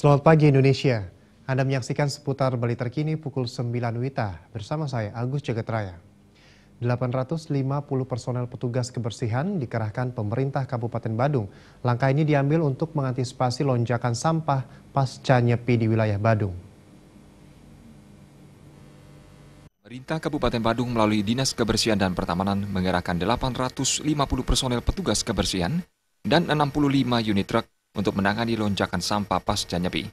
Selamat pagi Indonesia. Anda menyaksikan seputar Bali terkini pukul 9 WITA bersama saya Agus Jagetraya. 850 personel petugas kebersihan dikerahkan pemerintah Kabupaten Badung. Langkah ini diambil untuk mengantisipasi lonjakan sampah pasca nyepi di wilayah Badung. Pemerintah Kabupaten Badung melalui Dinas Kebersihan dan Pertamanan mengerahkan 850 personel petugas kebersihan dan 65 unit truk untuk menangani lonjakan sampah pasca nyepi.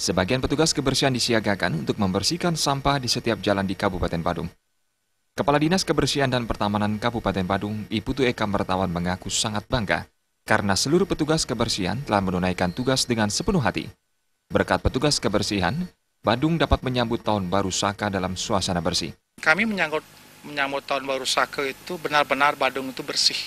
Sebagian petugas kebersihan disiagakan untuk membersihkan sampah di setiap jalan di Kabupaten Badung. Kepala Dinas Kebersihan dan Pertamanan Kabupaten Badung, Iputu Eka Mertawan mengaku sangat bangga karena seluruh petugas kebersihan telah menunaikan tugas dengan sepenuh hati. Berkat petugas kebersihan, Badung dapat menyambut tahun baru Saka dalam suasana bersih. Kami menyambut menyambut tahun baru Saka itu benar-benar Badung itu bersih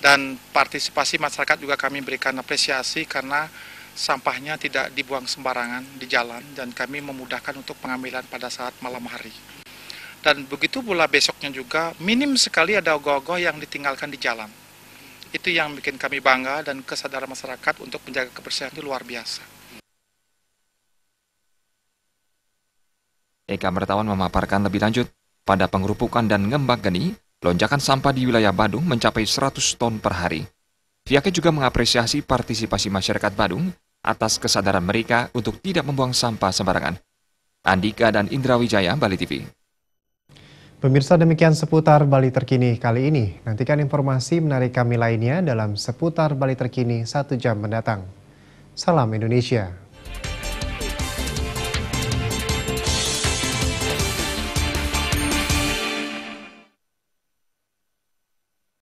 dan partisipasi masyarakat juga kami berikan apresiasi karena sampahnya tidak dibuang sembarangan di jalan dan kami memudahkan untuk pengambilan pada saat malam hari. Dan begitu pula besoknya juga minim sekali ada ogoh-ogoh yang ditinggalkan di jalan. Itu yang bikin kami bangga dan kesadaran masyarakat untuk menjaga kebersihan itu luar biasa. Eka Mertawan memaparkan lebih lanjut pada pengerupukan dan ngembak geni Lonjakan sampah di wilayah Badung mencapai 100 ton per hari. Pihaknya juga mengapresiasi partisipasi masyarakat Badung atas kesadaran mereka untuk tidak membuang sampah sembarangan. Andika dan Indra Wijaya, Bali TV. Pemirsa demikian seputar Bali Terkini kali ini. Nantikan informasi menarik kami lainnya dalam seputar Bali Terkini satu jam mendatang. Salam Indonesia.